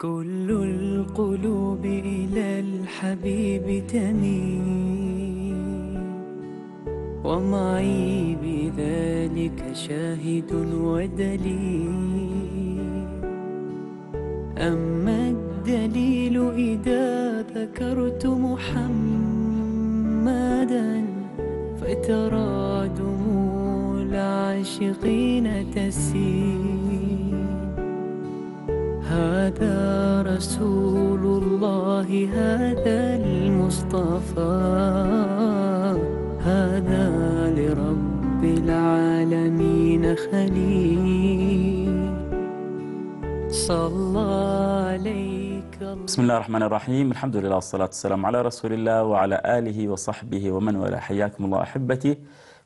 كل القلوب إلى الحبيب تميل ومعي بذلك شاهد ودليل أما الدليل إذا ذكرت محمدا فترى دموع العاشقين تسيل هذا رسول الله هذا المصطفى هذا لرب العالمين خليل صلى عليك بسم الله الرحمن الرحيم الحمد لله والصلاة والسلام على رسول الله وعلى آله وصحبه ومن والاه حياكم الله أحبتي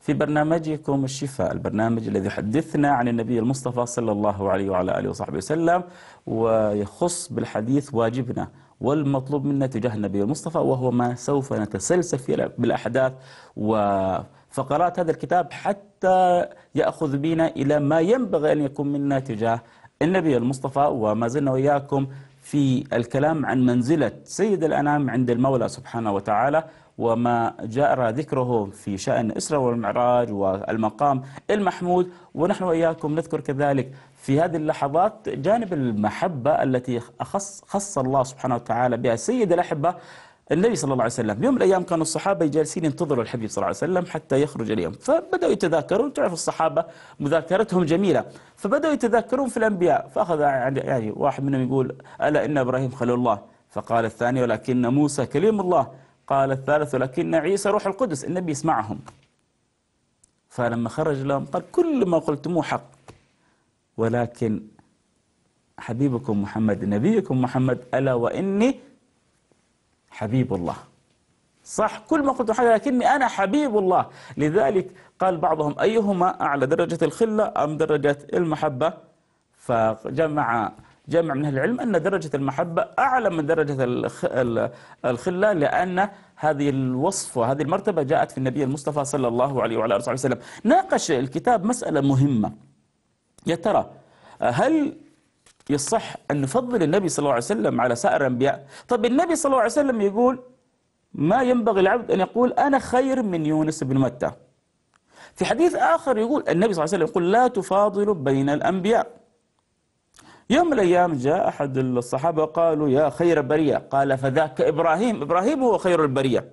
في برنامجكم الشفاء البرنامج الذي حدثنا عن النبي المصطفى صلى الله عليه وعلى آله وصحبه وسلم ويخص بالحديث واجبنا والمطلوب منا تجاه النبي المصطفى وهو ما سوف نتسلسل فيه بالأحداث وفقرات هذا الكتاب حتى يأخذ بنا إلى ما ينبغي أن يكون منا تجاه النبي المصطفى وما زلنا وإياكم في الكلام عن منزلة سيد الأنام عند المولى سبحانه وتعالى وما جاء ذكره في شأن إسراء والمعراج والمقام المحمود ونحن وإياكم نذكر كذلك في هذه اللحظات جانب المحبة التي أخص خص الله سبحانه وتعالى بها سيد الأحبة النبي صلى الله عليه وسلم يوم من الأيام كانوا الصحابة جالسين ينتظروا الحبيب صلى الله عليه وسلم حتى يخرج اليوم فبدأوا يتذاكرون تعرف الصحابة مذاكرتهم جميلة فبدأوا يتذاكرون في الأنبياء فأخذ يعني واحد منهم يقول ألا إن إبراهيم خلو الله فقال الثاني ولكن موسى كليم الله قال الثالث لكن عيسى روح القدس النبي يسمعهم فلما خرج لهم قال كل ما قلتموه حق ولكن حبيبكم محمد نبيكم محمد ألا وإني حبيب الله صح كل ما قلت حق لكني أنا حبيب الله لذلك قال بعضهم أيهما أعلى درجة الخلة أم درجة المحبة فجمع جامع من أهل العلم أن درجة المحبة أعلى من درجة الخلة لأن هذه الوصف وهذه المرتبة جاءت في النبي المصطفى صلى الله عليه وعلى آله وسلم ناقش الكتاب مسألة مهمة يا ترى هل يصح أن نفضل النبي صلى الله عليه وسلم على سائر الأنبياء طب النبي صلى الله عليه وسلم يقول ما ينبغي العبد أن يقول أنا خير من يونس بن متى في حديث آخر يقول النبي صلى الله عليه وسلم يقول لا تفاضل بين الأنبياء يوم من الأيام جاء أحد الصحابة قالوا يا خير برية قال فذاك إبراهيم إبراهيم هو خير البرية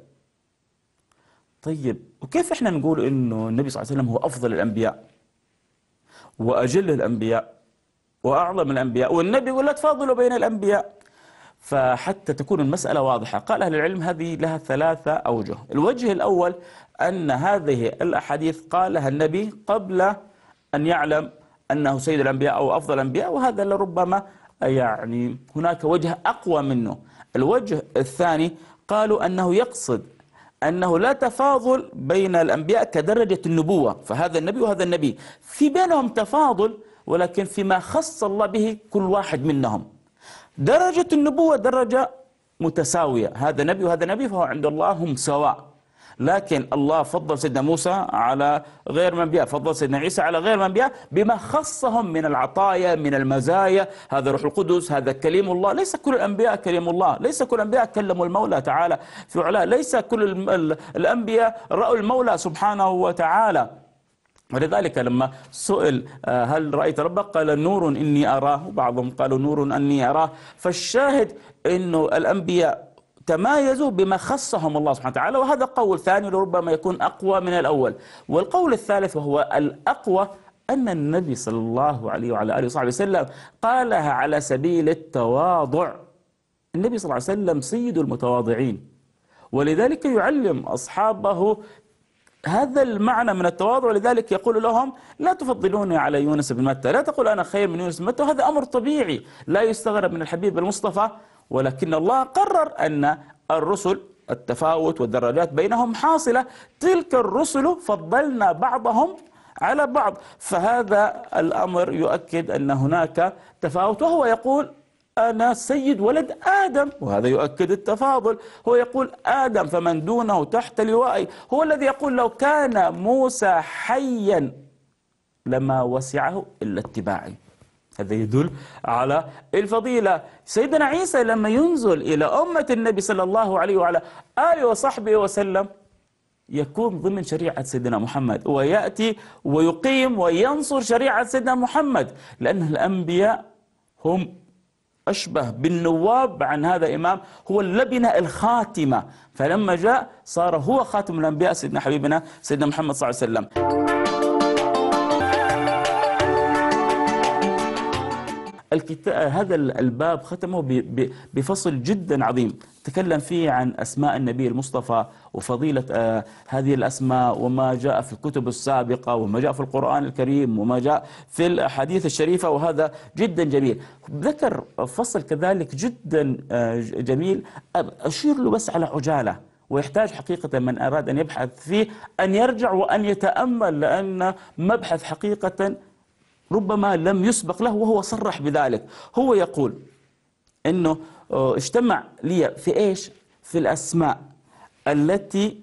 طيب وكيف إحنا نقول إنه النبي صلى الله عليه وسلم هو أفضل الأنبياء وأجل الأنبياء وأعظم الأنبياء والنبي يقول لا تفاضلوا بين الأنبياء فحتى تكون المسألة واضحة قال أهل العلم هذه لها ثلاثة أوجه الوجه الأول أن هذه الأحاديث قالها النبي قبل أن يعلم أنه سيد الأنبياء أو أفضل الأنبياء وهذا لربما يعني هناك وجه أقوى منه الوجه الثاني قالوا أنه يقصد أنه لا تفاضل بين الأنبياء كدرجة النبوة فهذا النبي وهذا النبي في بينهم تفاضل ولكن فيما خص الله به كل واحد منهم درجة النبوة درجة متساوية هذا نبي وهذا نبي فهو عند الله هم سواء لكن الله فضل سيدنا موسى على غير من فضل سيدنا عيسى على غير من بما خصهم من العطايا من المزايا هذا روح القدس هذا كليم الله ليس كل الأنبياء كليم الله ليس كل الأنبياء كلموا المولى تعالى في علاه ليس كل الأنبياء رأوا المولى سبحانه وتعالى ولذلك لما سئل آه، هل رأيت ربك قال نور إني أراه بعضهم قالوا نور أني أراه فالشاهد أنه الأنبياء تمايزوا بما خصهم الله سبحانه وتعالى وهذا قول ثاني لربما يكون أقوى من الأول والقول الثالث وهو الأقوى أن النبي صلى الله عليه وعلى آله وصحبه وسلم قالها على سبيل التواضع النبي صلى الله عليه وسلم سيد المتواضعين ولذلك يعلم أصحابه هذا المعنى من التواضع لذلك يقول لهم لا تفضلوني على يونس بن متى لا تقول أنا خير من يونس بن متى وهذا أمر طبيعي لا يستغرب من الحبيب المصطفى ولكن الله قرر أن الرسل التفاوت والدرجات بينهم حاصلة تلك الرسل فضلنا بعضهم على بعض فهذا الأمر يؤكد أن هناك تفاوت وهو يقول أنا سيد ولد آدم وهذا يؤكد التفاضل هو يقول آدم فمن دونه تحت لوائي هو الذي يقول لو كان موسى حيا لما وسعه إلا اتباعي هذا يدل على الفضيلة سيدنا عيسى لما ينزل إلى أمة النبي صلى الله عليه وعلى آله وصحبه وسلم يكون ضمن شريعة سيدنا محمد ويأتي ويقيم وينصر شريعة سيدنا محمد لأن الأنبياء هم أشبه بالنواب عن هذا إمام هو اللبنة الخاتمة فلما جاء صار هو خاتم الأنبياء سيدنا حبيبنا سيدنا محمد صلى الله عليه وسلم هذا الباب ختمه بفصل جدا عظيم تكلم فيه عن أسماء النبي المصطفى وفضيلة آه، هذه الأسماء وما جاء في الكتب السابقة وما جاء في القرآن الكريم وما جاء في الأحاديث الشريفة وهذا جدا جميل ذكر فصل كذلك جدا آه، جميل أشير له بس على عجالة ويحتاج حقيقة من أراد أن يبحث فيه أن يرجع وأن يتأمل لأن مبحث حقيقة ربما لم يسبق له وهو صرح بذلك هو يقول أنه آه، اجتمع لي في إيش في الأسماء التي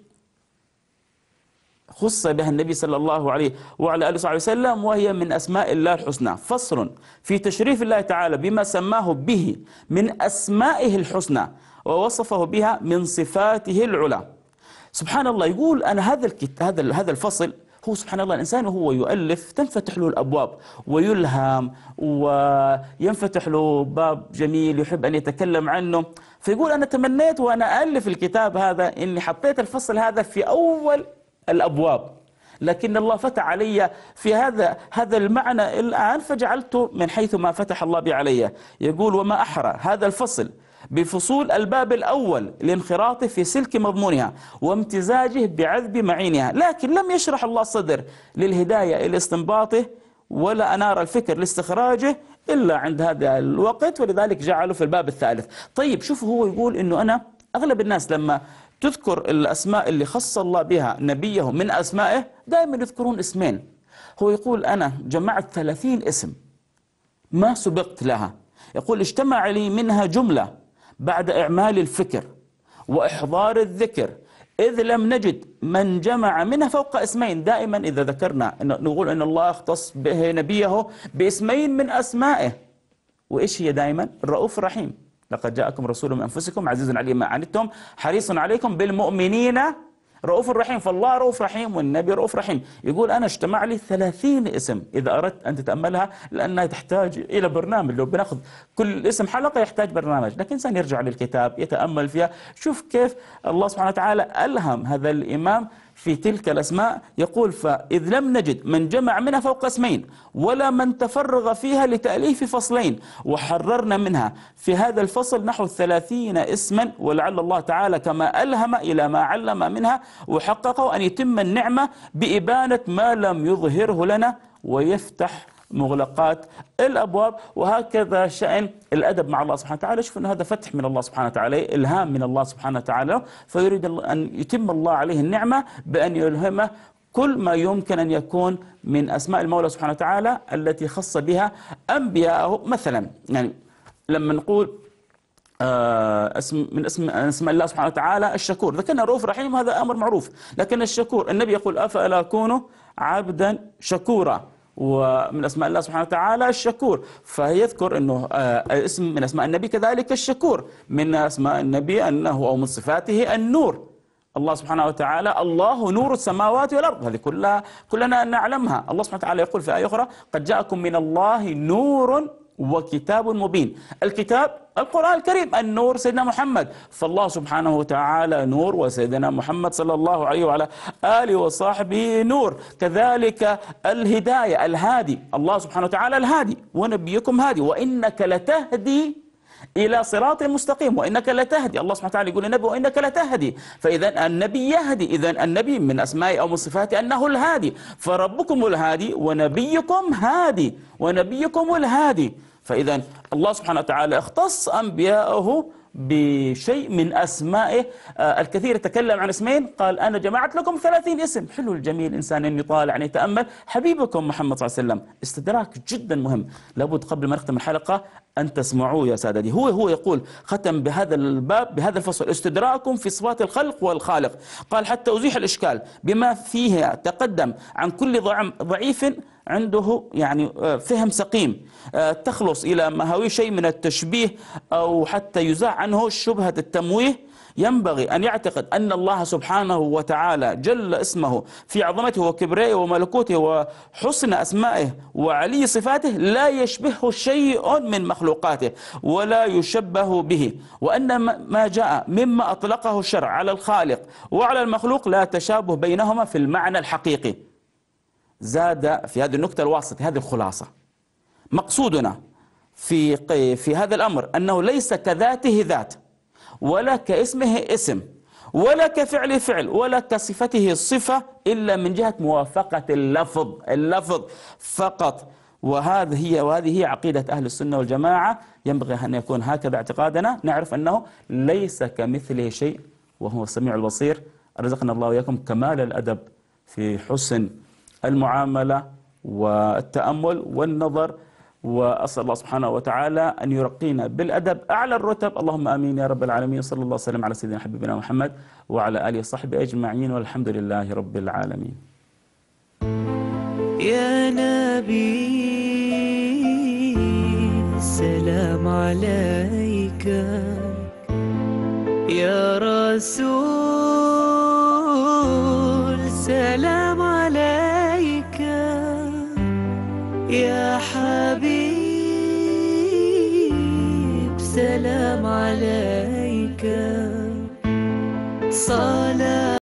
خص بها النبي صلى الله عليه وعلى آله وصحبه وسلم وهي من أسماء الله الحسنى فصل في تشريف الله تعالى بما سماه به من أسمائه الحسنى ووصفه بها من صفاته العلى سبحان الله يقول أنا هذا هذا هذا الفصل هو سبحان الله الإنسان وهو يؤلف تنفتح له الأبواب ويلهم وينفتح له باب جميل يحب أن يتكلم عنه فيقول أنا تمنيت وأنا ألف الكتاب هذا إني حطيت الفصل هذا في أول الأبواب لكن الله فتح علي في هذا هذا المعنى الآن فجعلته من حيث ما فتح الله به علي يقول وما أحرى هذا الفصل بفصول الباب الأول لانخراطه في سلك مضمونها وامتزاجه بعذب معينها لكن لم يشرح الله الصدر للهداية إلى استنباطه ولا أنار الفكر لاستخراجه إلا عند هذا الوقت ولذلك جعله في الباب الثالث طيب شوفوا هو يقول أنه أنا أغلب الناس لما تذكر الأسماء اللي خص الله بها نبيه من أسمائه دائما يذكرون اسمين هو يقول أنا جمعت ثلاثين اسم ما سبقت لها يقول اجتمع لي منها جملة بعد إعمال الفكر وإحضار الذكر إذ لم نجد من جمع منها فوق اسمين دائما إذا ذكرنا إن نقول أن الله اختص به نبيه باسمين من أسمائه وإيش هي دائما الرؤوف الرحيم لقد جاءكم رسول من أنفسكم عزيز عليه ما عنتم حريص عليكم بالمؤمنين رؤوف رحيم فالله رؤوف رحيم والنبي رؤوف رحيم يقول أنا اجتمع لي 30 اسم إذا أردت أن تتأملها لأنها تحتاج إلى برنامج لو بناخذ كل اسم حلقة يحتاج برنامج لكن الإنسان يرجع للكتاب يتأمل فيها شوف كيف الله سبحانه وتعالى ألهم هذا الإمام في تلك الأسماء يقول فإذ لم نجد من جمع منها فوق اسمين ولا من تفرغ فيها لتأليف فصلين وحررنا منها في هذا الفصل نحو الثلاثين اسما ولعل الله تعالى كما ألهم إلى ما علم منها وحققه أن يتم النعمة بإبانة ما لم يظهره لنا ويفتح مغلقات الأبواب وهكذا شأن الأدب مع الله سبحانه وتعالى شوف أن هذا فتح من الله سبحانه وتعالى إلهام من الله سبحانه وتعالى فيريد أن يتم الله عليه النعمة بأن يلهمه كل ما يمكن أن يكون من أسماء المولى سبحانه وتعالى التي خص بها أنبياءه مثلا يعني لما نقول آه، اسم من اسم اسم الله سبحانه وتعالى الشكور ذكرنا رؤوف رحيم هذا امر معروف لكن الشكور النبي يقول افلا اكون عبدا شكورا ومن اسماء الله سبحانه وتعالى الشكور فيذكر انه آه، اسم من اسماء النبي كذلك الشكور من اسماء النبي انه او من صفاته النور الله سبحانه وتعالى الله نور السماوات والارض هذه كلها كلنا نعلمها الله سبحانه وتعالى يقول في ايه اخرى قد جاءكم من الله نور وكتاب مبين الكتاب القرآن الكريم النور سيدنا محمد فالله سبحانه وتعالى نور وسيدنا محمد صلى الله عليه وعلى آله وصحبه نور كذلك الهداية الهادي الله سبحانه وتعالى الهادي ونبيكم هادي وإنك لتهدي إلى صراط مستقيم وإنك لتهدي الله سبحانه وتعالى يقول للنبي وإنك لتهدي فإذا النبي يهدي إذا النبي من أسماء أو من صفاته أنه الهادي فربكم الهادي ونبيكم هادي ونبيكم الهادي فإذا الله سبحانه وتعالى اختص أنبياءه بشيء من أسمائه آه، الكثير يتكلم عن اسمين قال أنا جمعت لكم ثلاثين اسم حلو الجميل إنسان أن يطالع أن يعني يتأمل حبيبكم محمد صلى الله عليه وسلم استدراك جدا مهم لابد قبل ما نختم الحلقة أن تسمعوه يا سادتي هو هو يقول ختم بهذا الباب بهذا الفصل استدراككم في صفات الخلق والخالق قال حتى أزيح الإشكال بما فيها تقدم عن كل ضعيف عنده يعني آه، فهم سقيم آه، تخلص إلى مهاوي شيء من التشبيه أو حتى يزاع عنه شبهة التمويه ينبغي أن يعتقد أن الله سبحانه وتعالى جل اسمه في عظمته وكبرائه وملكوته وحسن أسمائه وعلي صفاته لا يشبهه شيء من مخلوقاته ولا يشبه به وأن ما جاء مما أطلقه الشرع على الخالق وعلى المخلوق لا تشابه بينهما في المعنى الحقيقي زاد في هذه النكتة الواسطة هذه الخلاصة مقصودنا في في هذا الأمر أنه ليس كذاته ذات ولا كاسمه اسم ولا كفعل فعل ولا كصفته صفة إلا من جهة موافقة اللفظ اللفظ فقط وهذه هي وهذه هي عقيدة أهل السنة والجماعة ينبغي أن يكون هكذا اعتقادنا نعرف أنه ليس كمثله شيء وهو السميع البصير رزقنا الله وإياكم كمال الأدب في حسن المعاملة والتأمل والنظر وأسأل الله سبحانه وتعالى أن يرقينا بالأدب أعلى الرتب اللهم آمين يا رب العالمين صلى الله وسلم على سيدنا حبيبنا محمد وعلى آله وصحبه أجمعين والحمد لله رب العالمين يا نبي سلام عليك يا رسول يا حبيب سلام عليك صار